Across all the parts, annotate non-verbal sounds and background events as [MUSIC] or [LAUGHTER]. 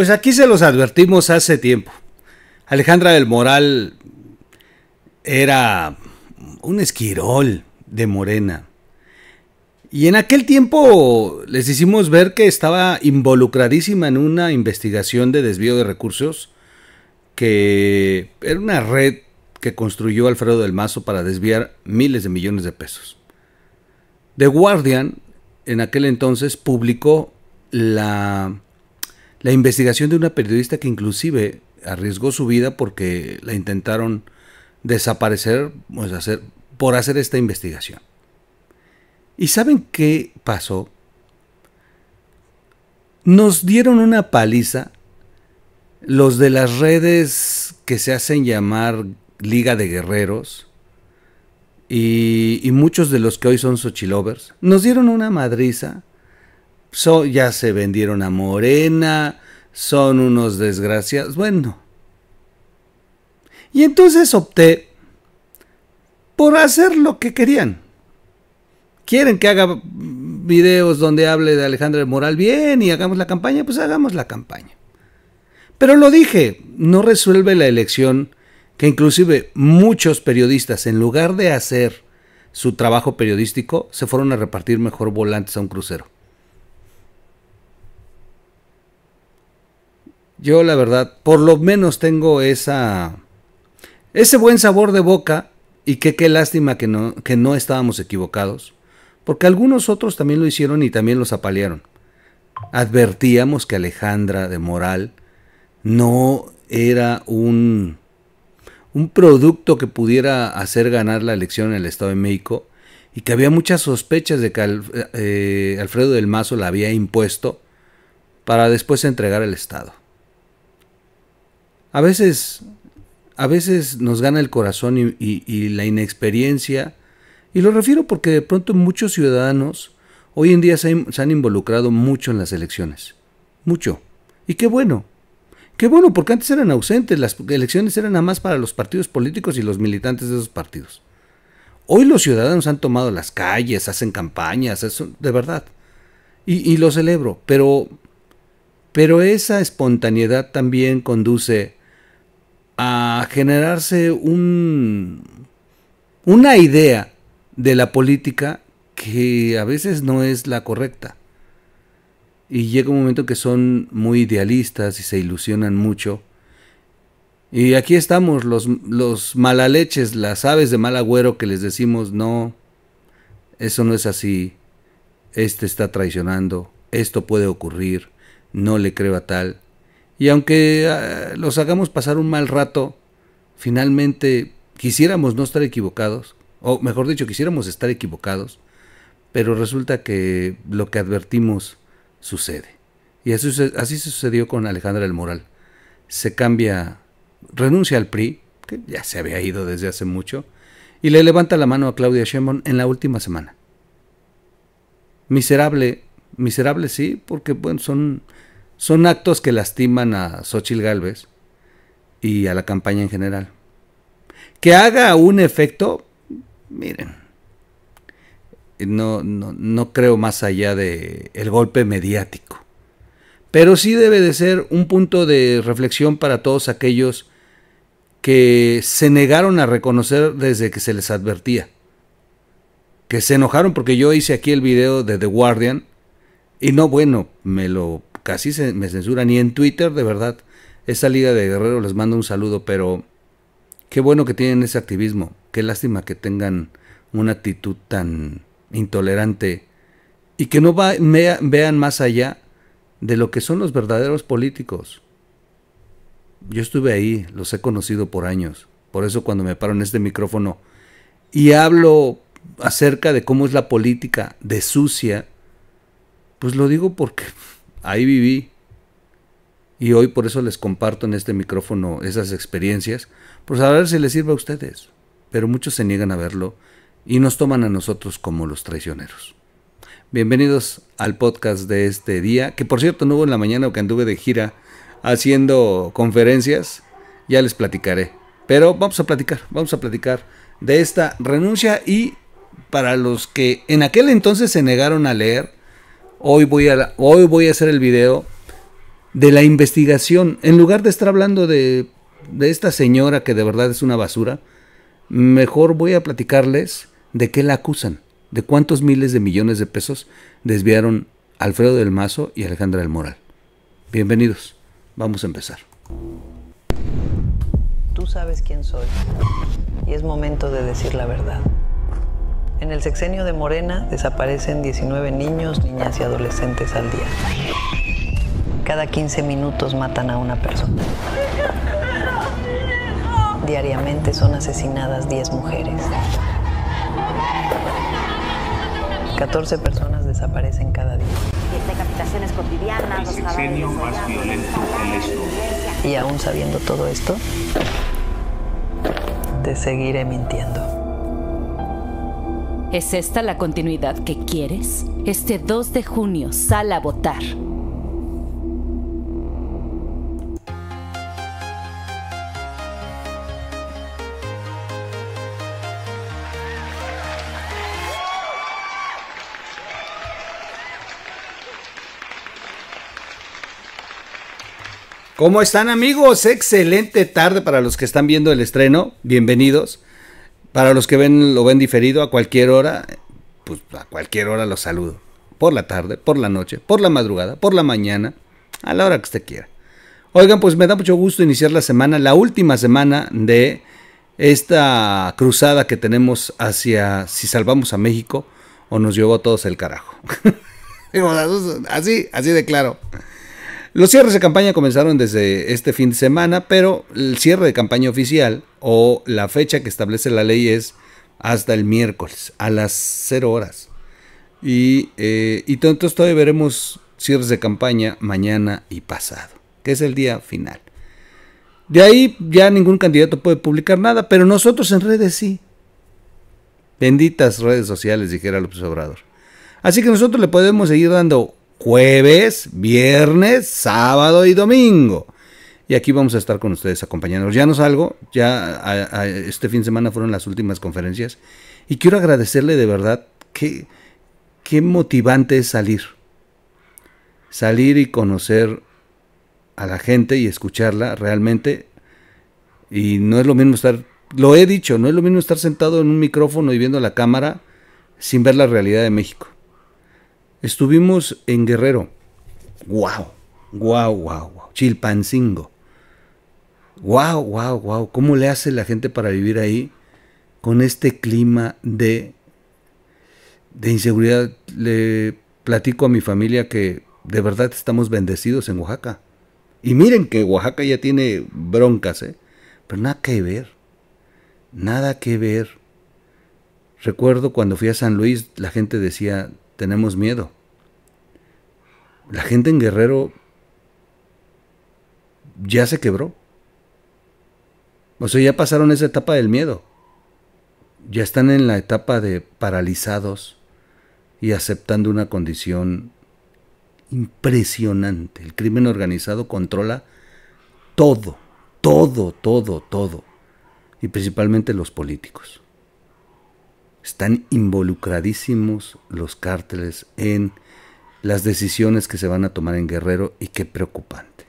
Pues aquí se los advertimos hace tiempo. Alejandra del Moral era un esquirol de Morena. Y en aquel tiempo les hicimos ver que estaba involucradísima en una investigación de desvío de recursos, que era una red que construyó Alfredo del Mazo para desviar miles de millones de pesos. The Guardian en aquel entonces publicó la la investigación de una periodista que inclusive arriesgó su vida porque la intentaron desaparecer pues, por hacer esta investigación. ¿Y saben qué pasó? Nos dieron una paliza los de las redes que se hacen llamar Liga de Guerreros y, muchos de los que hoy son Sochilovers. Nos dieron una madriza ya se vendieron a Morena, son unos desgraciados. Bueno. Y entonces opté por hacer lo que querían. Quieren que haga videos donde hable de Alejandro Moral bien y hagamos la campaña, pues hagamos la campaña. Pero lo dije, no resuelve la elección que inclusive muchos periodistas, en lugar de hacer su trabajo periodístico, se fueron a repartir mejor volantes a un crucero. Yo la verdad, por lo menos tengo esa ese buen sabor de boca y que qué lástima que no, que no estábamos equivocados, porque algunos otros también lo hicieron y también los apalearon. Advertíamos que Alejandra de Moral no era un, un producto que pudiera hacer ganar la elección en el Estado de México y que había muchas sospechas de que eh, Alfredo del Mazo la había impuesto para después entregar el Estado. A veces, a veces nos gana el corazón y, la inexperiencia. Y lo refiero porque de pronto muchos ciudadanos hoy en día se, han, involucrado mucho en las elecciones. Mucho. Y qué bueno. Qué bueno, porque antes eran ausentes, las elecciones eran nada más para los partidos políticos y los militantes de esos partidos. Hoy los ciudadanos han tomado las calles, hacen campañas, eso, de verdad. Y, y, lo celebro, pero, pero esa espontaneidad también conduce a generarse un, una idea de la política que a veces no es la correcta. Y llega un momento que son muy idealistas y se ilusionan mucho. Y aquí estamos, los, los malaleches, las aves de mal agüero que les decimos, no, eso no es así, este está traicionando, esto puede ocurrir, no le creo a tal. Y aunque ah, los hagamos pasar un mal rato, finalmente quisiéramos no estar equivocados, o mejor dicho, quisiéramos estar equivocados, pero resulta que lo que advertimos sucede. Y así, así sucedió con Alejandra del Moral. Se cambia, renuncia al PRI, que ya se había ido desde hace mucho, y le levanta la mano a Claudia Sheinbaum en la última semana. Miserable, miserable sí, porque bueno, son son actos que lastiman a Xochitl Galvez y a la campaña en general. Que haga un efecto, miren, no, no, creo más allá del el golpe mediático. Pero sí debe de ser un punto de reflexión para todos aquellos que se negaron a reconocer desde que se les advertía. Que se enojaron porque yo hice aquí el video de The Guardian y no, bueno, me lo casi se, me censuran. Y en Twitter, de verdad, esa liga de guerreros les mando un saludo, pero qué bueno que tienen ese activismo. Qué lástima que tengan una actitud tan intolerante y que no vean más allá de lo que son los verdaderos políticos. Yo estuve ahí, los he conocido por años. Por eso cuando me paro en este micrófono y hablo acerca de cómo es la política de sucia, pues lo digo porque ahí viví y hoy por eso les comparto en este micrófono esas experiencias, por saber si les sirve a ustedes. Pero muchos se niegan a verlo y nos toman a nosotros como los traicioneros. Bienvenidos al podcast de este día, que por cierto no hubo en la mañana que anduve de gira haciendo conferencias, ya les platicaré. Pero vamos a platicar, vamos a platicar de esta renuncia y para los que en aquel entonces se negaron a leer, Hoy voy a, hoy voy a hacer el video de la investigación. En lugar de estar hablando de, de esta señora que de verdad es una basura, mejor voy a platicarles de qué la acusan, de cuántos miles de millones de pesos desviaron Alfredo del Mazo y Alejandra del Moral. Bienvenidos, vamos a empezar. Tú sabes quién soy y es momento de decir la verdad. En el sexenio de Morena desaparecen 19 niños, niñas y adolescentes al día. Cada 15 minutos matan a una persona. Diariamente son asesinadas 10 mujeres. 14 personas desaparecen cada día. Decapitaciones cotidianas, el sexenio más violento Y aún sabiendo todo esto, te seguiré mintiendo. ¿Es esta la continuidad que quieres? Este 2 de junio sal a votar. ¿Cómo están amigos? Excelente tarde para los que están viendo el estreno. Bienvenidos. Para los que ven, lo ven diferido a cualquier hora, pues a cualquier hora los saludo. Por la tarde, por la noche, por la madrugada, por la mañana, a la hora que usted quiera. Oigan, pues me da mucho gusto iniciar la semana, la última semana de esta cruzada que tenemos hacia si salvamos a México o nos llevó a todos el carajo. [LAUGHS] así, así de claro. Los cierres de campaña comenzaron desde este fin de semana, pero el cierre de campaña oficial o la fecha que establece la ley es hasta el miércoles a las 0 horas. Y, eh, y entonces todavía veremos cierres de campaña mañana y pasado, que es el día final. De ahí ya ningún candidato puede publicar nada, pero nosotros en redes sí. Benditas redes sociales, dijera López Obrador. Así que nosotros le podemos seguir dando jueves, viernes, sábado y domingo. Y aquí vamos a estar con ustedes acompañándolos. Ya no salgo, ya este fin de semana fueron las últimas conferencias. Y quiero agradecerle de verdad que qué motivante es salir. Salir y conocer a la gente y escucharla realmente. Y no es lo mismo estar, lo he dicho, no es lo mismo estar sentado en un micrófono y viendo la cámara sin ver la realidad de México. Estuvimos en Guerrero. Guau, guau, guau, guau. Chilpancingo. ¡Wow, Guau, guau, guau. cómo le hace la gente para vivir ahí con este clima de, de inseguridad? Le platico a mi familia que de verdad estamos bendecidos en Oaxaca. Y miren que Oaxaca ya tiene broncas, ¿eh? Pero nada que ver. Nada que ver. Recuerdo cuando fui a San Luis, la gente decía, tenemos miedo. La gente en Guerrero ya se quebró. O sea, ya pasaron esa etapa del miedo. Ya están en la etapa de paralizados y aceptando una condición impresionante. El crimen organizado controla todo, todo, todo, todo. Y principalmente los políticos. Están involucradísimos los cárteles en las decisiones que se van a tomar en Guerrero y qué preocupante.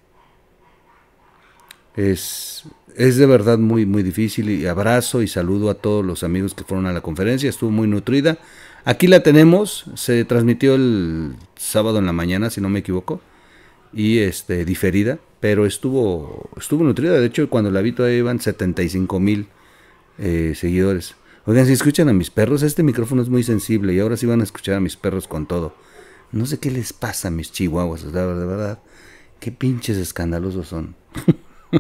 Es, es de verdad muy, muy difícil y abrazo y saludo a todos los amigos que fueron a la conferencia, estuvo muy nutrida. Aquí la tenemos, se transmitió el sábado en la mañana, si no me equivoco, y este, diferida, pero estuvo, estuvo nutrida. De hecho, cuando la vi todavía iban 75 mil eh, seguidores. Oigan, si escuchan a mis perros, este micrófono es muy sensible y ahora sí van a escuchar a mis perros con todo. No sé qué les pasa a mis chihuahuas, de verdad. Qué pinches escandalosos son. [LAUGHS]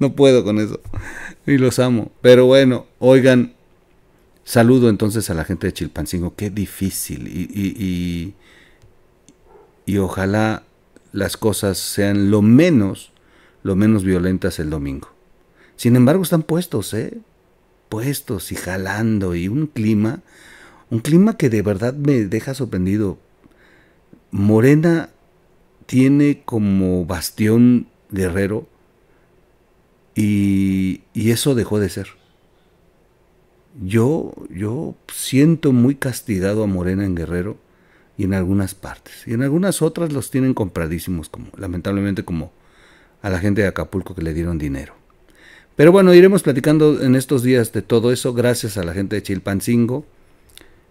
no puedo con eso. Y los amo. Pero bueno, oigan, saludo entonces a la gente de Chilpancingo. Qué difícil. Y, y, y, y ojalá las cosas sean lo menos, lo menos violentas el domingo. Sin embargo, están puestos, ¿eh? puestos y jalando y un clima, un clima que de verdad me deja sorprendido. Morena tiene como bastión guerrero y, y eso dejó de ser. Yo, yo siento muy castigado a Morena en Guerrero y en algunas partes. Y en algunas otras los tienen compradísimos, como, lamentablemente como a la gente de Acapulco que le dieron dinero. Pero bueno, iremos platicando en estos días de todo eso. Gracias a la gente de Chilpancingo.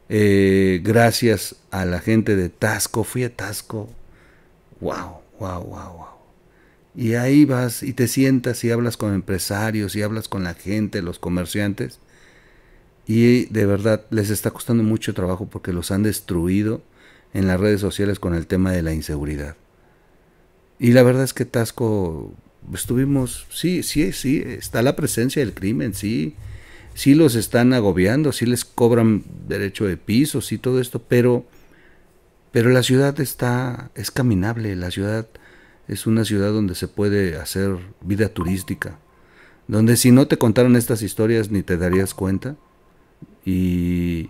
Eh, gracias a la gente de Tasco. Fui a Tasco. Wow, wow, wow, wow. Y ahí vas y te sientas y hablas con empresarios y hablas con la gente, los comerciantes. Y de verdad les está costando mucho trabajo porque los han destruido en las redes sociales con el tema de la inseguridad. Y la verdad es que Tasco estuvimos, sí, sí, sí, está la presencia del crimen, sí, sí los están agobiando, sí les cobran derecho de piso, sí todo esto, pero, pero la ciudad está, es caminable, la ciudad es una ciudad donde se puede hacer vida turística, donde si no te contaron estas historias ni te darías cuenta y...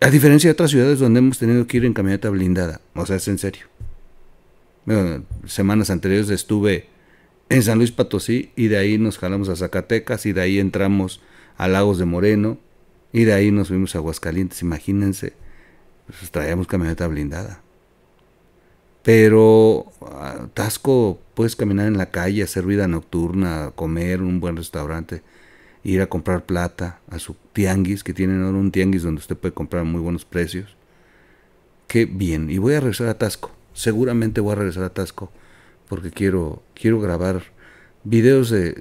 A diferencia de otras ciudades donde hemos tenido que ir en camioneta blindada, o sea, es en serio semanas anteriores estuve en San Luis Patosí y de ahí nos jalamos a Zacatecas y de ahí entramos a Lagos de Moreno y de ahí nos fuimos a Aguascalientes, imagínense, pues, traíamos camioneta blindada. Pero ah, Tasco puedes caminar en la calle, hacer vida nocturna, comer un buen restaurante, ir a comprar plata a su tianguis, que tienen ahora un tianguis donde usted puede comprar muy buenos precios. Qué bien, y voy a regresar a Tasco seguramente voy a regresar a Tasco porque quiero, quiero grabar videos de,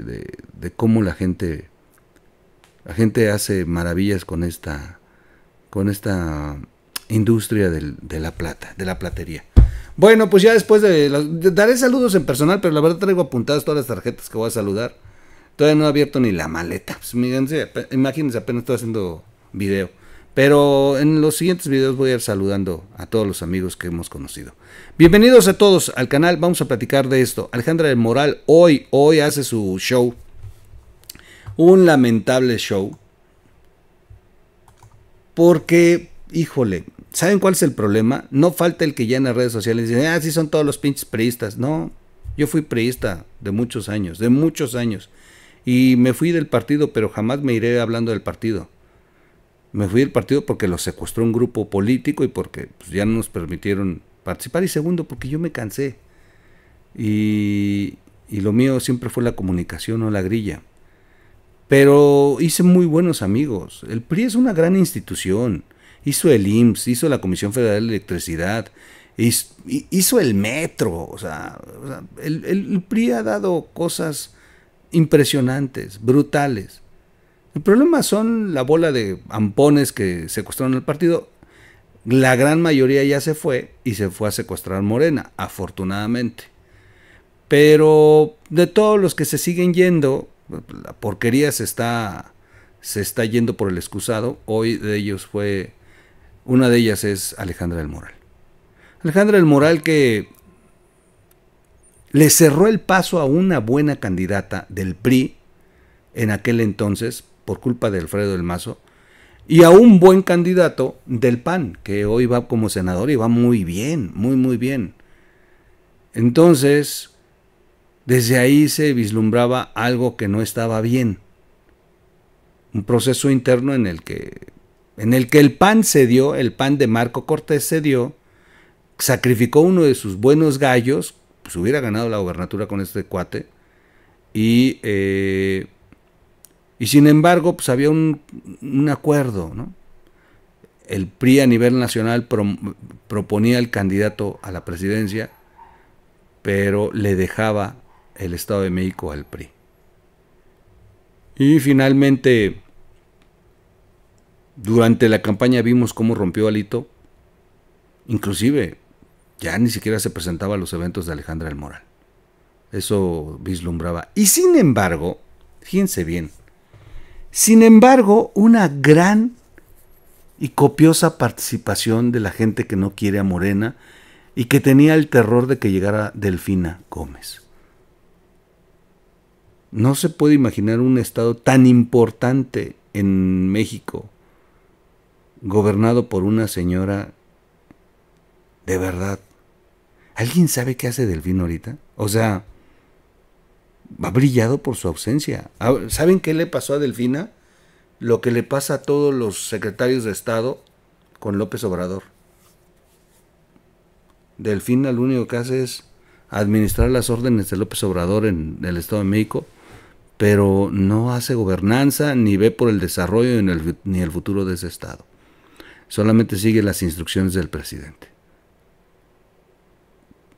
de, cómo la gente, la gente hace maravillas con esta, con esta industria de la plata, de la platería. Bueno, pues ya después de, daré saludos en personal, pero la verdad traigo apuntadas todas las tarjetas que voy a saludar. Todavía no he abierto ni la maleta. Pues, imagínense, apenas estoy haciendo video. Pero en los siguientes videos voy a ir saludando a todos los amigos que hemos conocido. Bienvenidos a todos al canal, vamos a platicar de esto. Alejandra del Moral hoy, hoy hace su show. Un lamentable show. Porque, híjole, ¿saben cuál es el problema? No falta el que ya en las redes sociales dice, ah, sí son todos los pinches priistas. No, yo fui priista de muchos años, de muchos años. Y me fui del partido, pero jamás me iré hablando del partido me fui del partido porque lo secuestró un grupo político y porque pues, ya no nos permitieron participar. Y segundo, porque yo me cansé. Y, y lo mío siempre fue la comunicación o la grilla. Pero hice muy buenos amigos. El PRI es una gran institución. Hizo el IMSS, hizo la Comisión Federal de Electricidad, hizo, el metro. O sea, el PRI ha dado cosas impresionantes, brutales. El problema son la bola de ampones que secuestraron el partido. La gran mayoría ya se fue y se fue a secuestrar Morena, afortunadamente. Pero de todos los que se siguen yendo, la porquería se está, se está yendo por el excusado. Hoy de ellos fue, una de ellas es Alejandra del Moral. Alejandra del Moral que le cerró el paso a una buena candidata del PRI en aquel entonces, por culpa de Alfredo del Mazo, y a un buen candidato del PAN, que hoy va como senador y va muy bien, muy, muy bien. Entonces, desde ahí se vislumbraba algo que no estaba bien. Un proceso interno en el que, en el, que el PAN se dio, el PAN de Marco Cortés se dio, sacrificó uno de sus buenos gallos, pues hubiera ganado la gobernatura con este cuate, y eh, y sin embargo, pues había un, acuerdo, ¿no? El PRI a nivel nacional proponía el candidato a la presidencia, pero le dejaba el Estado de México al PRI. Y finalmente, durante la campaña vimos cómo rompió Alito. Inclusive, ya ni siquiera se presentaba a los eventos de Alejandra del Moral. Eso vislumbraba. Y sin embargo, fíjense bien, sin embargo, una gran y copiosa participación de la gente que no quiere a Morena y que tenía el terror de que llegara Delfina Gómez. No se puede imaginar un estado tan importante en México gobernado por una señora de verdad. ¿Alguien sabe qué hace Delfina ahorita? O sea, ha brillado por su ausencia. Ah, ¿Saben qué le pasó a Delfina? Lo que le pasa a todos los secretarios de Estado con López Obrador. Delfina lo único que hace es administrar las órdenes de López Obrador en el Estado de México, pero no hace gobernanza ni ve por el desarrollo ni el futuro de ese Estado. Solamente sigue las instrucciones del presidente.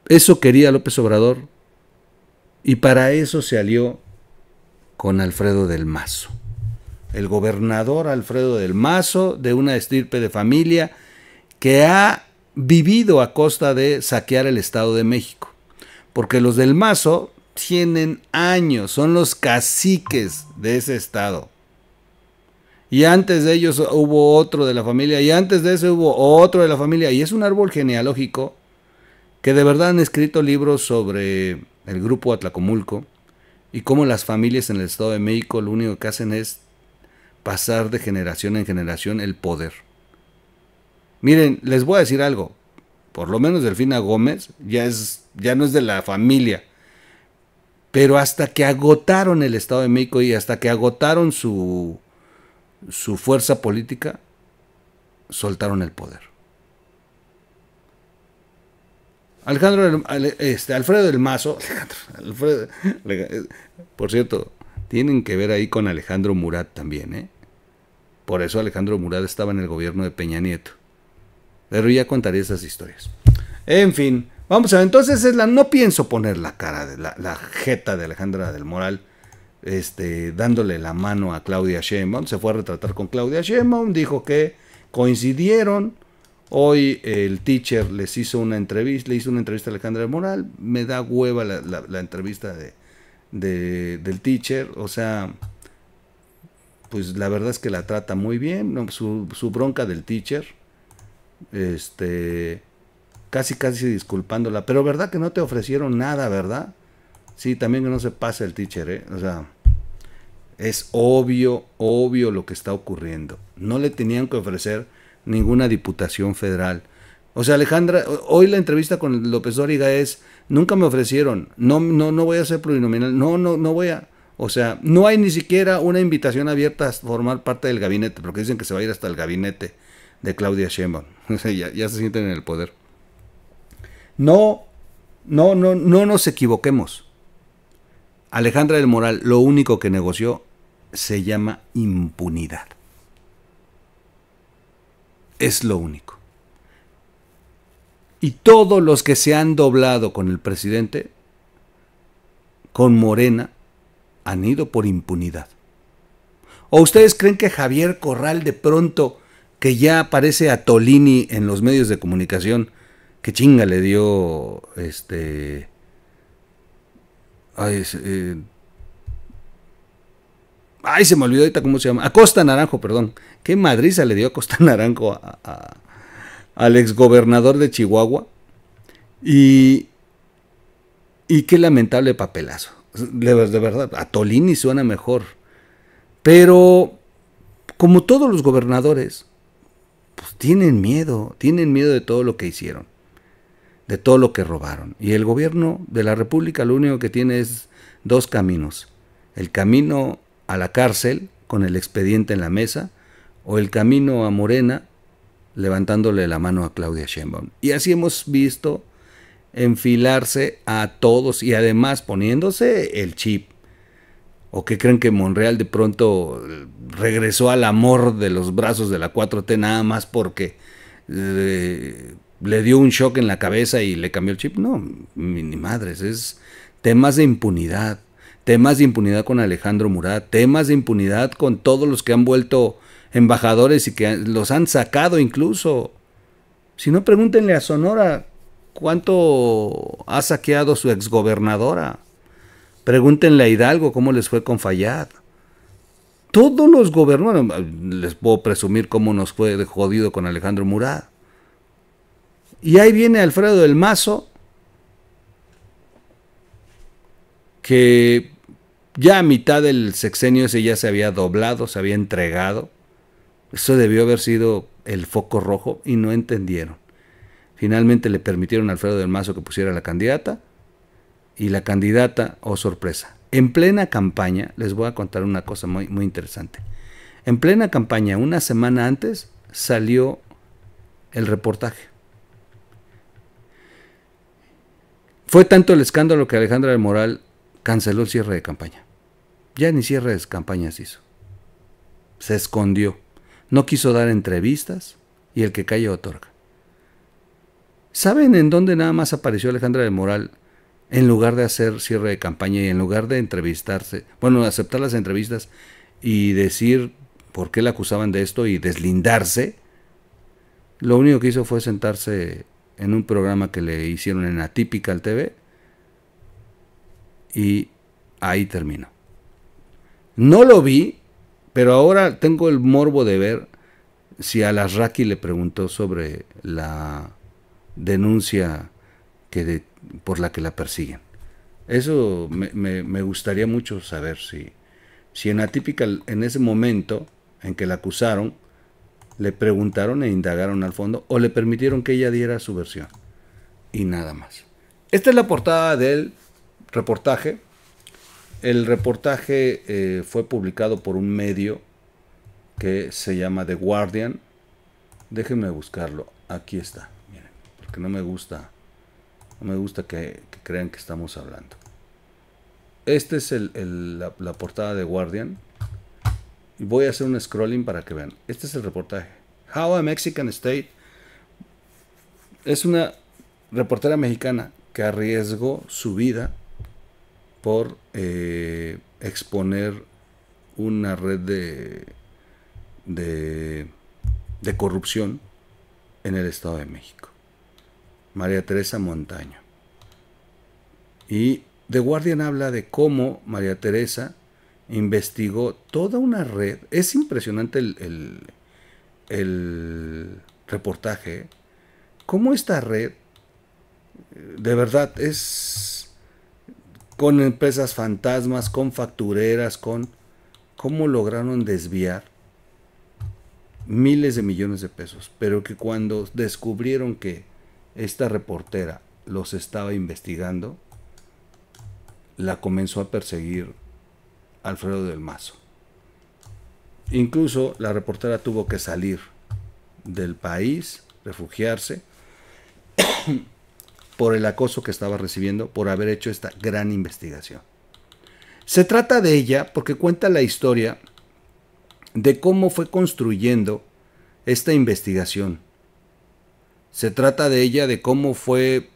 Eso quería López Obrador y para eso se alió con Alfredo del Mazo, el gobernador Alfredo del Mazo, de una estirpe de familia que ha vivido a costa de saquear el Estado de México. Porque los del Mazo tienen años, son los caciques de ese Estado. Y antes de ellos hubo otro de la familia, y antes de eso hubo otro de la familia. Y es un árbol genealógico que de verdad han escrito libros sobre el grupo Atlacomulco, y cómo las familias en el Estado de México lo único que hacen es pasar de generación en generación el poder. Miren, les voy a decir algo, por lo menos Delfina Gómez ya, es, ya no es de la familia, pero hasta que agotaron el Estado de México y hasta que agotaron su, su fuerza política, soltaron el poder. Alejandro, este, Alfredo del Mazo. [LAUGHS] Eh, por cierto, tienen que ver ahí con Alejandro Murat también, ¿eh? Por eso Alejandro Murat estaba en el gobierno de Peña Nieto. Pero ya contaré esas historias. En fin, vamos a ver. Entonces es la. No pienso poner la cara de la, jeta de Alejandra del Moral. Este, dándole la mano a Claudia Sheinbaum, se fue a retratar con Claudia Sheinbaum, dijo que coincidieron Hoy el teacher les hizo una entrevista, le hizo una entrevista a Alejandra Moral, me da hueva la, entrevista del teacher, o sea, pues la verdad es que la trata muy bien, su, bronca del teacher, este, casi casi disculpándola, pero verdad que no te ofrecieron nada, ¿verdad? Sí, también que no se pasa el teacher, ¿eh? o sea, es obvio, obvio lo que está ocurriendo, no le tenían que ofrecer ninguna diputación federal. O sea, Alejandra, hoy la entrevista con López Dóriga es, nunca me ofrecieron, no, no, no voy a ser plurinominal, no, no, no voy a... O sea, no hay ni siquiera una invitación abierta a formar parte del gabinete, porque dicen que se va a ir hasta el gabinete de Claudia Sheinbaum. [LAUGHS] ya, ya se sienten en el poder. No, no, no, no nos equivoquemos. Alejandra del Moral lo único que negoció se llama impunidad es lo único. Y todos los que se han doblado con el presidente, con Morena, han ido por impunidad. ¿O ustedes creen que Javier Corral de pronto, que ya aparece a Tolini en los medios de comunicación, que chinga le dio este... Eh, Ay, se me olvidó ahorita cómo se llama. Acosta Naranjo, perdón. ¿Qué madriza le dio a Acosta Naranjo al exgobernador de Chihuahua? Y, y qué lamentable papelazo. De, de verdad, a Tolini suena mejor. Pero, como todos los gobernadores, pues tienen miedo, tienen miedo de todo lo que hicieron, de todo lo que robaron. Y el gobierno de la República lo único que tiene es dos caminos. El camino a la cárcel con el expediente en la mesa o el camino a Morena levantándole la mano a Claudia Sheinbaum. Y así hemos visto enfilarse a todos y además poniéndose el chip. ¿O qué creen que Monreal de pronto eh, regresó al amor de los brazos de la 4T nada más porque eh, le dio un shock en la cabeza y le cambió el chip? No, ni madres, es temas de impunidad, temas de impunidad con Alejandro Murat, temas de impunidad con todos los que han vuelto embajadores y que los han sacado incluso. Si no, pregúntenle a Sonora cuánto ha saqueado su exgobernadora. Pregúntenle a Hidalgo cómo les fue con Fayad. Todos los gobernadores, les puedo presumir cómo nos fue de jodido con Alejandro Murat. Y ahí viene Alfredo del Mazo, que ya a mitad del sexenio ese ya se había doblado, se había entregado. Eso debió haber sido el foco rojo y no entendieron. Finalmente le permitieron a Alfredo del Mazo que pusiera la candidata y la candidata, oh sorpresa, en plena campaña, les voy a contar una cosa muy, muy interesante. En plena campaña, una semana antes, salió el reportaje. Fue tanto el escándalo que Alejandra del Moral canceló el cierre de campaña. Ya ni cierre de campañas hizo. Se escondió. No quiso dar entrevistas y el que calle otorga. ¿Saben en dónde nada más apareció Alejandra del Moral en lugar de hacer cierre de campaña y en lugar de entrevistarse, bueno, aceptar las entrevistas y decir por qué la acusaban de esto y deslindarse? Lo único que hizo fue sentarse en un programa que le hicieron en Atípica al TV y ahí termino. No lo vi, pero ahora tengo el morbo de ver si a la Raki le preguntó sobre la denuncia que por la que la persiguen. Eso me, gustaría mucho saber si, si en Atípica, en ese momento en que la acusaron, le preguntaron e indagaron al fondo o le permitieron que ella diera su versión. Y nada más. Esta es la portada del Reportaje. El reportaje eh, fue publicado por un medio que se llama The Guardian. Déjenme buscarlo. Aquí está. Miren, porque no me gusta. No me gusta que, crean que estamos hablando. Esta es el, la, portada de Guardian. Y voy a hacer un scrolling para que vean. Este es el reportaje. How a Mexican State. Es una reportera mexicana que arriesgó su vida por eh, exponer una red de, de, corrupción en el Estado de México. María Teresa Montaño. Y The Guardian habla de cómo María Teresa investigó toda una red. Es impresionante el reportaje. ¿eh? Cómo esta red, de verdad, es con empresas fantasmas, con factureras, con... ¿Cómo lograron desviar miles de millones de pesos? Pero que cuando descubrieron que esta reportera los estaba investigando, la comenzó a perseguir Alfredo del Mazo. Incluso la reportera tuvo que salir del país, refugiarse, por el acoso que estaba recibiendo por haber hecho esta gran investigación. Se trata de ella porque cuenta la historia de cómo fue construyendo esta investigación. Se trata de ella de cómo fue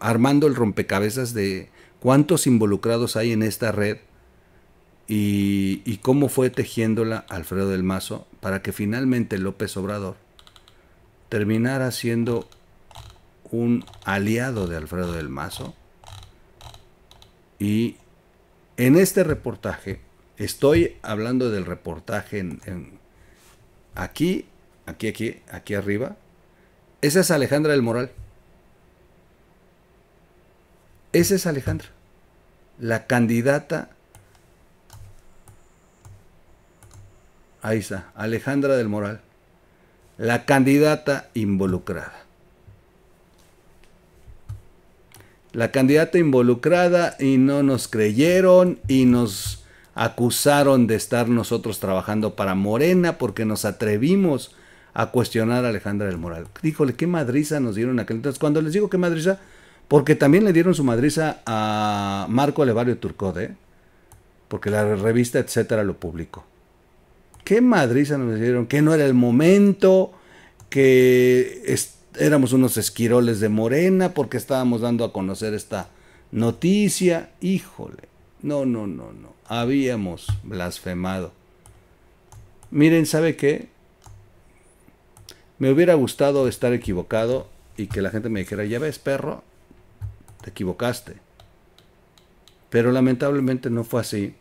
armando el rompecabezas de cuántos involucrados hay en esta red y, cómo fue tejiéndola Alfredo del Mazo para que finalmente López Obrador terminara siendo un aliado de Alfredo del Mazo. Y en este reportaje, estoy hablando del reportaje en, aquí, aquí, aquí, aquí arriba. Esa es Alejandra del Moral. Esa es Alejandra, la candidata. Ahí está, Alejandra del Moral, la candidata involucrada. la candidata involucrada y no nos creyeron y nos acusaron de estar nosotros trabajando para Morena porque nos atrevimos a cuestionar a Alejandra del Moral. Díjole, qué madriza nos dieron aquel entonces. Cuando les digo qué madriza, porque también le dieron su madriza a Marco Alevario Turcode, ¿eh? porque la revista etcétera lo publicó. ¿Qué madriza nos dieron? Que no era el momento, que éramos unos esquiroles de morena porque estábamos dando a conocer esta noticia. Híjole, no, no, no, no. Habíamos blasfemado. Miren, ¿sabe qué? Me hubiera gustado estar equivocado y que la gente me dijera, ya ves, perro, te equivocaste. Pero lamentablemente no fue así.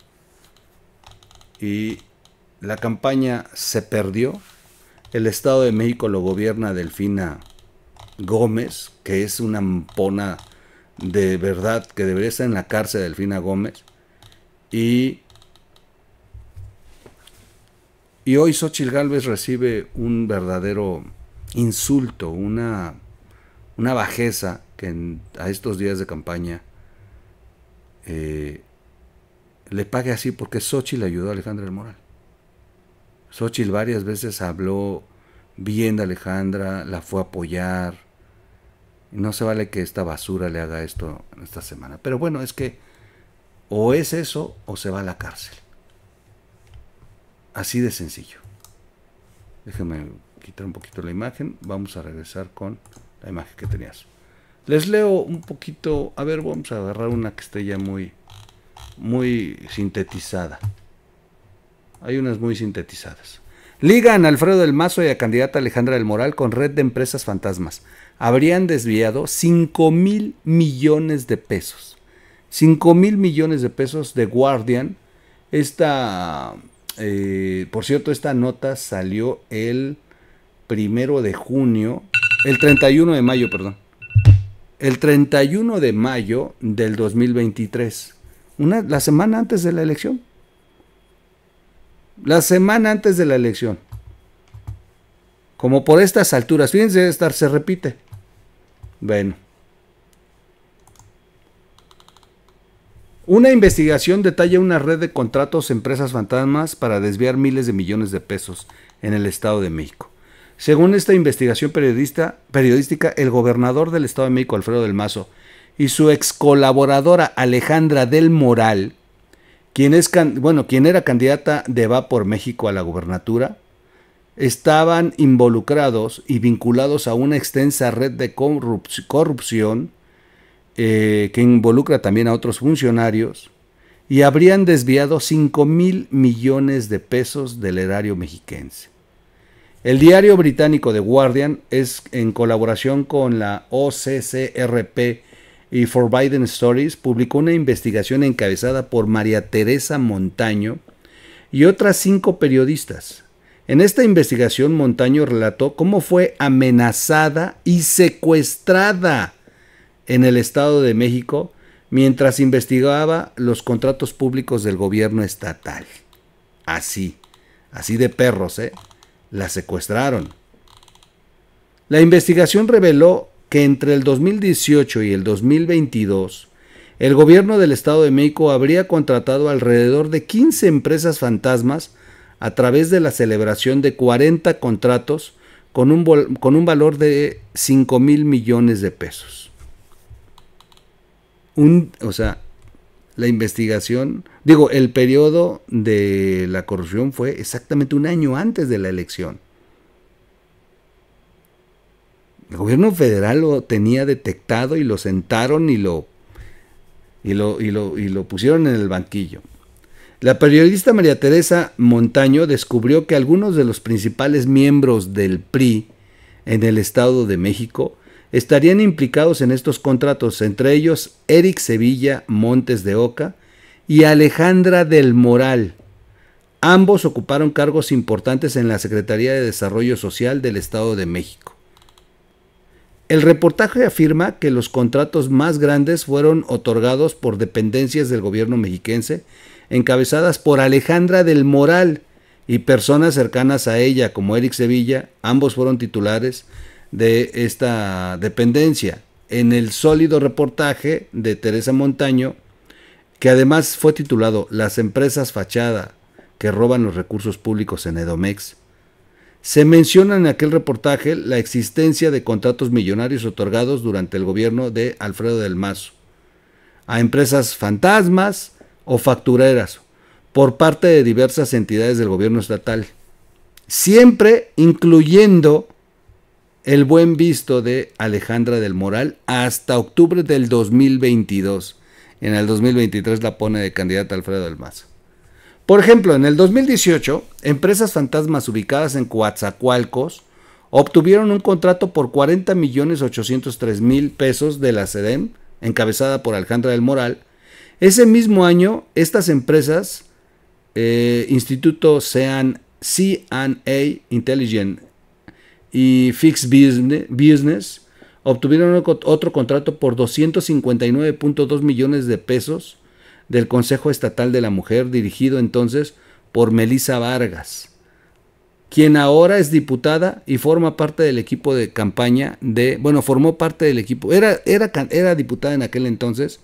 Y la campaña se perdió. El Estado de México lo gobierna Delfina Gómez, que es una ampona de verdad, que debería estar en la cárcel Delfina Gómez. Y, y hoy Xochitl Gálvez recibe un verdadero insulto, una, una bajeza que a estos días de campaña eh, le pague así porque Xochitl ayudó a Alejandra del Moral. Xochitl varias veces habló bien de Alejandra, la fue a apoyar, no se vale que esta basura le haga esto esta semana. Pero bueno, es que o es eso o se va a la cárcel. Así de sencillo. Déjenme quitar un poquito la imagen. Vamos a regresar con la imagen que tenías. Les leo un poquito. A ver, vamos a agarrar una que esté ya muy, muy sintetizada. Hay unas muy sintetizadas. Ligan a Alfredo del Mazo y a candidata Alejandra del Moral con red de empresas fantasmas habrían desviado 5 mil millones de pesos. 5 mil millones de pesos de Guardian. Esta, eh, por cierto, esta nota salió el primero de junio, el 31 de mayo, perdón. El 31 de mayo del 2023, una, la semana antes de la elección. La semana antes de la elección. Como por estas alturas, fíjense, estar se repite. Bueno. Una investigación detalla una red de contratos empresas fantasmas para desviar miles de millones de pesos en el Estado de México. Según esta investigación periodista, periodística, el gobernador del Estado de México, Alfredo del Mazo, y su ex colaboradora Alejandra del Moral, quien, bueno, quien era candidata de Va por México a la gubernatura, estaban involucrados y vinculados a una extensa red de corrupción eh, que involucra también a otros funcionarios y habrían desviado 5 mil millones de pesos del erario mexiquense. El diario británico The Guardian en colaboración con la OCCRP y Forbidden Stories publicó una investigación encabezada por María Teresa Montaño y otras cinco periodistas, en esta investigación, Montaño relató cómo fue amenazada y secuestrada en el Estado de México mientras investigaba los contratos públicos del gobierno estatal. Así, así de perros, ¿eh? La secuestraron. La investigación reveló que entre el 2018 y el 2022, el gobierno del Estado de México habría contratado alrededor de 15 empresas fantasmas a través de la celebración de 40 contratos con un, con un valor de 5 mil millones de pesos. o sea, la investigación, digo, el periodo de la corrupción fue exactamente un año antes de la elección. El gobierno federal lo tenía detectado y lo sentaron y lo, y y lo pusieron en el banquillo. La periodista María Teresa Montaño descubrió que algunos de los principales miembros del PRI en el Estado de México estarían implicados en estos contratos, entre ellos Eric Sevilla Montes de Oca y Alejandra del Moral. Ambos ocuparon cargos importantes en la Secretaría de Desarrollo Social del Estado de México. El reportaje afirma que los contratos más grandes fueron otorgados por dependencias del gobierno mexiquense encabezadas por Alejandra del Moral y personas cercanas a ella, como Eric Sevilla, ambos fueron titulares de esta dependencia. En el sólido reportaje de Teresa Montaño, que además fue titulado Las empresas fachada que roban los recursos públicos en Edomex, se menciona en aquel reportaje la existencia de contratos millonarios otorgados durante el gobierno de Alfredo del Mazo a empresas fantasmas, o factureras por parte de diversas entidades del gobierno estatal, siempre incluyendo el buen visto de Alejandra del Moral hasta octubre del 2022. En el 2023 la pone de candidata Alfredo del Mazo. Por ejemplo, en el 2018, empresas fantasmas ubicadas en Coatzacoalcos obtuvieron un contrato por 40.803.000 millones mil pesos de la SEDEM, encabezada por Alejandra del Moral, ese mismo año, estas empresas, eh, Instituto CA Intelligent y Fix Business, obtuvieron otro contrato por 259.2 millones de pesos del Consejo Estatal de la Mujer, dirigido entonces por Melissa Vargas, quien ahora es diputada y forma parte del equipo de campaña de, bueno, formó parte del equipo, era, era diputada en aquel entonces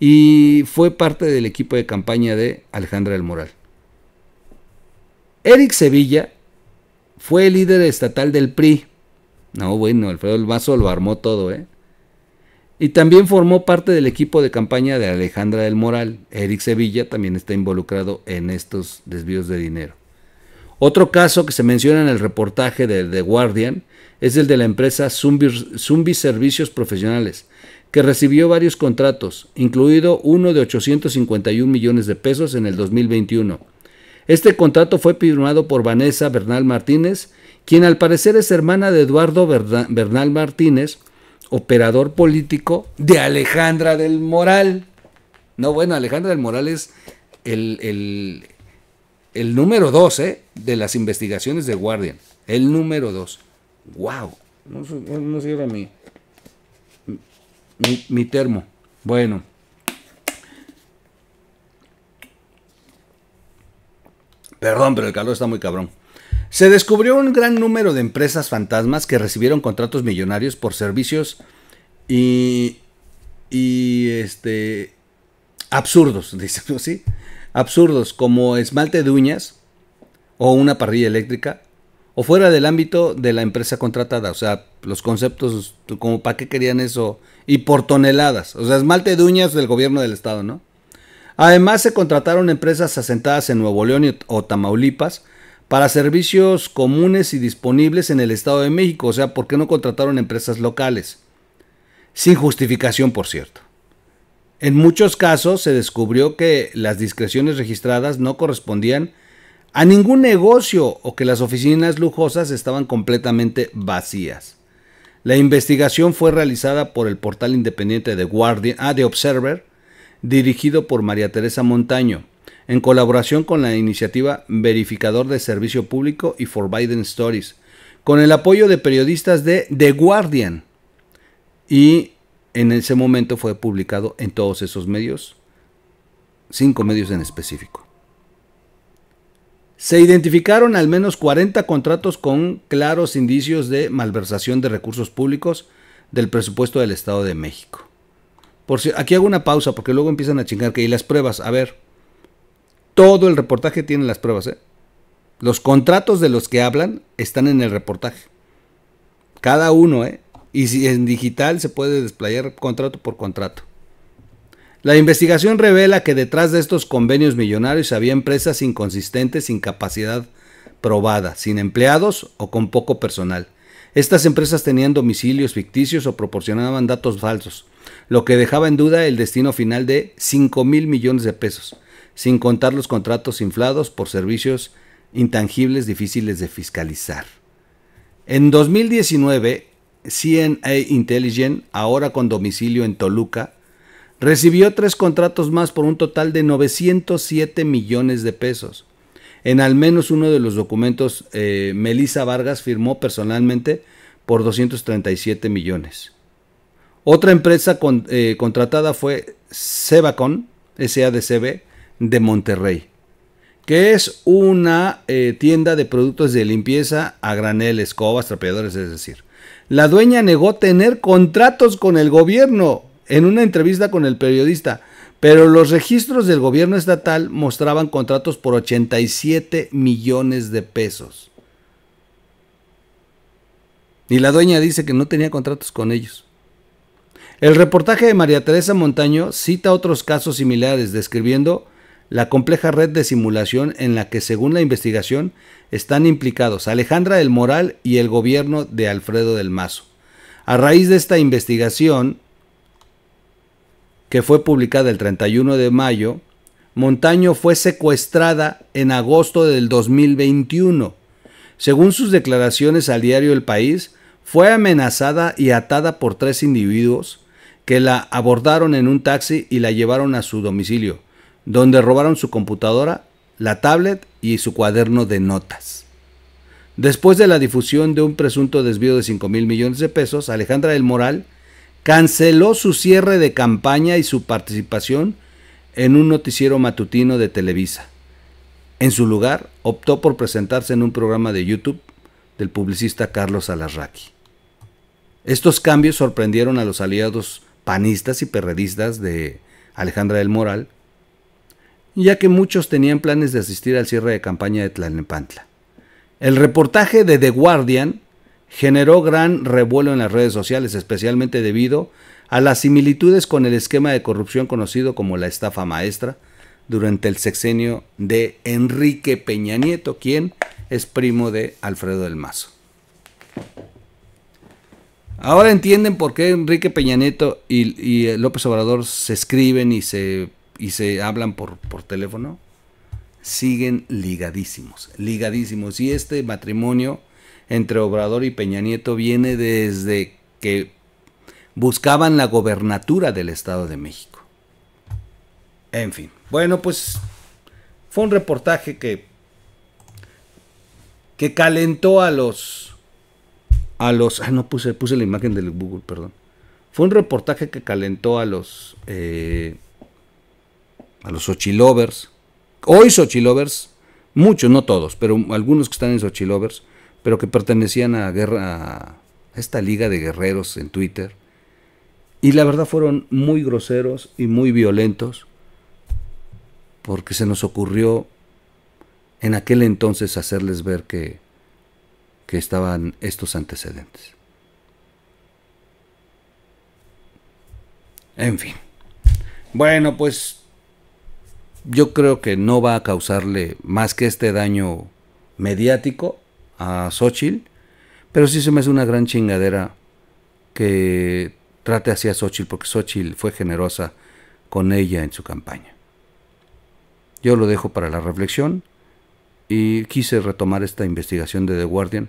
y fue parte del equipo de campaña de Alejandra del Moral. Eric Sevilla fue el líder estatal del PRI. No, bueno, Alfredo del Mazo lo armó todo, ¿eh? Y también formó parte del equipo de campaña de Alejandra del Moral. Eric Sevilla también está involucrado en estos desvíos de dinero. Otro caso que se menciona en el reportaje de The Guardian es el de la empresa Zumbi Servicios Profesionales, que recibió varios contratos, incluido uno de 851 millones de pesos en el 2021. Este contrato fue firmado por Vanessa Bernal Martínez, quien al parecer es hermana de Eduardo Bernal Martínez, operador político de Alejandra del Moral. No, bueno, Alejandra del Moral es el, número dos, eh, de las investigaciones de Guardian. El número 2. ¡Wow! No, no sirve a mí mi, termo. Bueno. Perdón, pero el calor está muy cabrón. Se descubrió un gran número de empresas fantasmas que recibieron contratos millonarios por servicios y, y este absurdos, [LAUGHS] dice, ¿sí? Absurdos como esmalte de uñas o una parrilla eléctrica o fuera del ámbito de la empresa contratada. O sea, los conceptos, como para qué querían eso, y por toneladas. O sea, esmalte de uñas del gobierno del estado, ¿no? Además, se contrataron empresas asentadas en Nuevo León o Tamaulipas para servicios comunes y disponibles en el Estado de México. O sea, ¿por qué no contrataron empresas locales? Sin justificación, por cierto. En muchos casos se descubrió que las discreciones registradas no correspondían a ningún negocio o que las oficinas lujosas estaban completamente vacías. La investigación fue realizada por el portal independiente de Guardian, ah, The Observer, dirigido por María Teresa Montaño, en colaboración con la iniciativa Verificador de Servicio Público y For Biden Stories, con el apoyo de periodistas de The Guardian. Y en ese momento fue publicado en todos esos medios, cinco medios en específico. Se identificaron al menos 40 contratos con claros indicios de malversación de recursos públicos del presupuesto del Estado de México. Por si, aquí hago una pausa porque luego empiezan a chingar que y las pruebas, a ver. Todo el reportaje tiene las pruebas, ¿eh? Los contratos de los que hablan están en el reportaje. Cada uno, ¿eh? Y si en digital se puede desplayar contrato por contrato. La investigación revela que detrás de estos convenios millonarios había empresas inconsistentes sin capacidad probada, sin empleados o con poco personal. Estas empresas tenían domicilios ficticios o proporcionaban datos falsos, lo que dejaba en duda el destino final de 5 mil millones de pesos, sin contar los contratos inflados por servicios intangibles difíciles de fiscalizar. En 2019, CNA Intelligent, ahora con domicilio en Toluca, Recibió tres contratos más por un total de 907 millones de pesos. En al menos uno de los documentos, eh, Melissa Vargas firmó personalmente por 237 millones. Otra empresa eh, contratada fue Sebacon, SADCB, de Monterrey, que es una eh, tienda de productos de limpieza a granel, escobas, trapeadores, es decir. La dueña negó tener contratos con el gobierno en una entrevista con el periodista, pero los registros del gobierno estatal mostraban contratos por 87 millones de pesos. Y la dueña dice que no tenía contratos con ellos. El reportaje de María Teresa Montaño cita otros casos similares describiendo la compleja red de simulación en la que, según la investigación, están implicados Alejandra del Moral y el gobierno de Alfredo del Mazo. A raíz de esta investigación, que fue publicada el 31 de mayo, Montaño fue secuestrada en agosto del 2021. Según sus declaraciones al diario El País, fue amenazada y atada por tres individuos que la abordaron en un taxi y la llevaron a su domicilio, donde robaron su computadora, la tablet y su cuaderno de notas. Después de la difusión de un presunto desvío de 5 mil millones de pesos, Alejandra del Moral canceló su cierre de campaña y su participación en un noticiero matutino de Televisa. En su lugar, optó por presentarse en un programa de YouTube del publicista Carlos Alarraqui. Estos cambios sorprendieron a los aliados panistas y perredistas de Alejandra del Moral, ya que muchos tenían planes de asistir al cierre de campaña de Tlalnepantla. El reportaje de The Guardian generó gran revuelo en las redes sociales, especialmente debido a las similitudes con el esquema de corrupción conocido como la estafa maestra durante el sexenio de Enrique Peña Nieto, quien es primo de Alfredo del Mazo. Ahora entienden por qué Enrique Peña Nieto y, eh, López Obrador se escriben y se, y se hablan por, por teléfono. Siguen ligadísimos, ligadísimos. Y este matrimonio entre Obrador y Peña Nieto viene desde que buscaban la gobernatura del Estado de México. En fin, bueno, pues fue un reportaje que que calentó a los a los ah, no puse puse la imagen del Google, perdón. Fue un reportaje que calentó a los eh, a los Xochilovers. Hoy Xochilovers, muchos, no todos, pero algunos que están en Xochilovers, pero que pertenecían a, guerra, esta liga de guerreros en Twitter. Y la verdad fueron muy groseros y muy violentos porque se nos ocurrió en aquel entonces hacerles ver que, que estaban estos antecedentes. En fin. Bueno, pues yo creo que no va a causarle más que este daño mediático a Xochitl, pero sí se me hace una gran chingadera que trate así a Xochitl, porque Xochitl fue generosa con ella en su campaña. Yo lo dejo para la reflexión y quise retomar esta investigación de The Guardian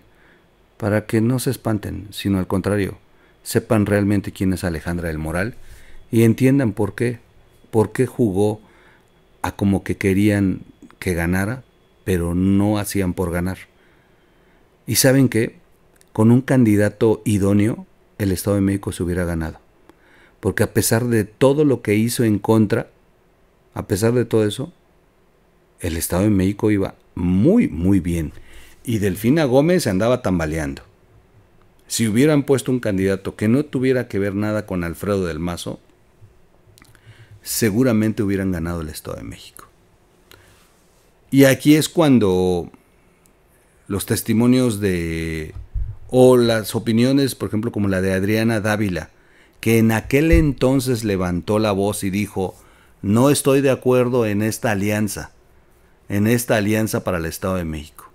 para que no se espanten, sino al contrario, sepan realmente quién es Alejandra del Moral y entiendan por qué, por qué jugó a como que querían que ganara, pero no hacían por ganar. Y saben que con un candidato idóneo, el Estado de México se hubiera ganado. Porque a pesar de todo lo que hizo en contra, a pesar de todo eso, el Estado de México iba muy, muy bien. Y Delfina Gómez andaba tambaleando. Si hubieran puesto un candidato que no tuviera que ver nada con Alfredo del Mazo, seguramente hubieran ganado el Estado de México. Y aquí es cuando los testimonios de o las opiniones, por ejemplo, como la de Adriana Dávila, que en aquel entonces levantó la voz y dijo, no estoy de acuerdo en esta alianza, en esta alianza para el Estado de México.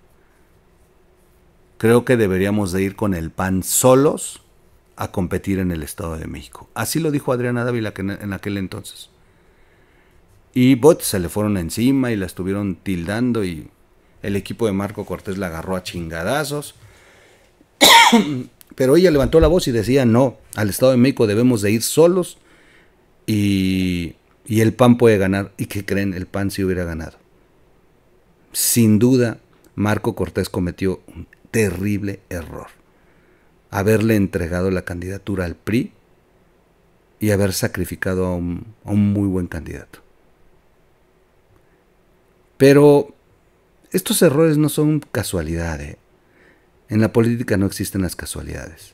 Creo que deberíamos de ir con el PAN solos a competir en el Estado de México. Así lo dijo Adriana Dávila en aquel entonces. Y bots se le fueron encima y la estuvieron tildando y el equipo de Marco Cortés la agarró a chingadazos. [COUGHS] Pero ella levantó la voz y decía, no, al Estado de México debemos de ir solos y, y el PAN puede ganar. ¿Y qué creen? El PAN sí hubiera ganado. Sin duda, Marco Cortés cometió un terrible error. Haberle entregado la candidatura al PRI y haber sacrificado a un, a un muy buen candidato. Pero estos errores no son casualidades, En la política no existen las casualidades.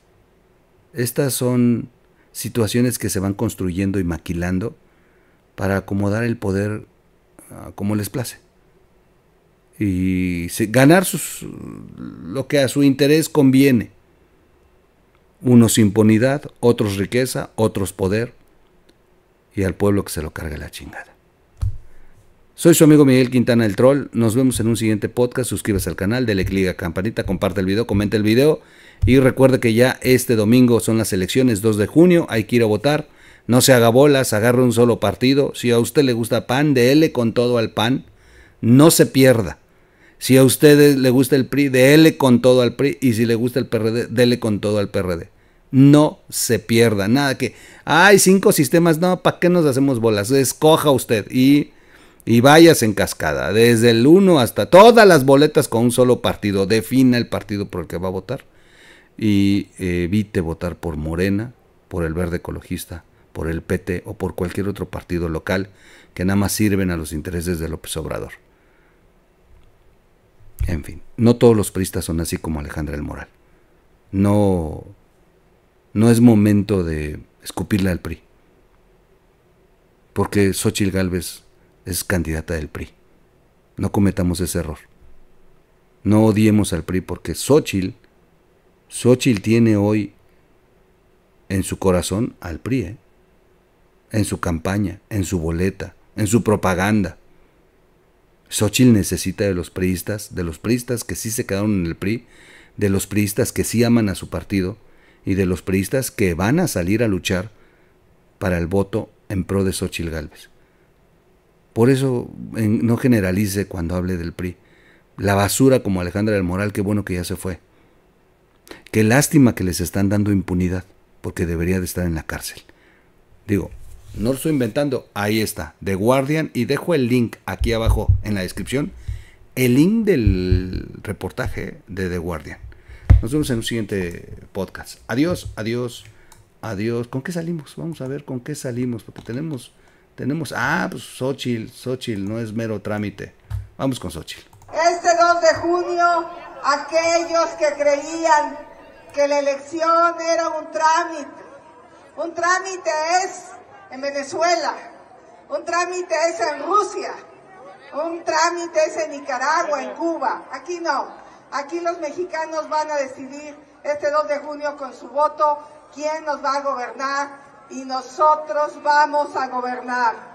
Estas son situaciones que se van construyendo y maquilando para acomodar el poder ah, como les place. Y ganar lo que a su interés conviene. Unos impunidad, otros riqueza, otros poder. Y al pueblo que se lo cargue la chingada. Soy su amigo Miguel Quintana el Troll. Nos vemos en un siguiente podcast. Suscríbase al canal, dele clic a campanita, comparte el video, comente el video. Y recuerde que ya este domingo son las elecciones, 2 de junio. Hay que ir a votar. No se haga bolas, agarre un solo partido. Si a usted le gusta pan, dele con todo al pan. No se pierda. Si a usted le gusta el PRI, dele con todo al PRI. Y si le gusta el PRD, dele con todo al PRD. No se pierda. Nada que, hay cinco sistemas. No, ¿para qué nos hacemos bolas? Escoja usted. Y y vayas en cascada, desde el 1 hasta todas las boletas con un solo partido. Defina el partido por el que va a votar. Y eh, evite votar por Morena, por el Verde Ecologista, por el PT o por cualquier otro partido local que nada más sirven a los intereses de López Obrador. En fin, no todos los PRIistas son así como Alejandra el Moral. No, no es momento de escupirle al PRI. Porque Xochitl Galvez es candidata del PRI. No cometamos ese error. No odiemos al PRI porque Xochitl, Xochitl tiene hoy en su corazón al PRI, ¿eh? en su campaña, en su boleta, en su propaganda. Xochitl necesita de los priistas, de los priistas que sí se quedaron en el PRI, de los priistas que sí aman a su partido y de los priistas que van a salir a luchar para el voto en pro de Xochitl Galvez por eso no generalice cuando hable del PRI. La basura como Alejandra del Moral, qué bueno que ya se fue. Qué lástima que les están dando impunidad, porque debería de estar en la cárcel. Digo, no lo estoy inventando, ahí está, The Guardian, y dejo el link aquí abajo en la descripción, el link del reportaje de The Guardian. Nos vemos en un siguiente podcast. Adiós, adiós, adiós. ¿Con qué salimos? Vamos a ver con qué salimos, porque tenemos tenemos, ah, pues Xochitl, Xochitl no es mero trámite. Vamos con Xochitl. Este 2 de junio, aquellos que creían que la elección era un trámite, un trámite es en Venezuela, un trámite es en Rusia, un trámite es en Nicaragua, en Cuba. Aquí no, aquí los mexicanos van a decidir este 2 de junio con su voto quién nos va a gobernar y nosotros vamos a gobernar.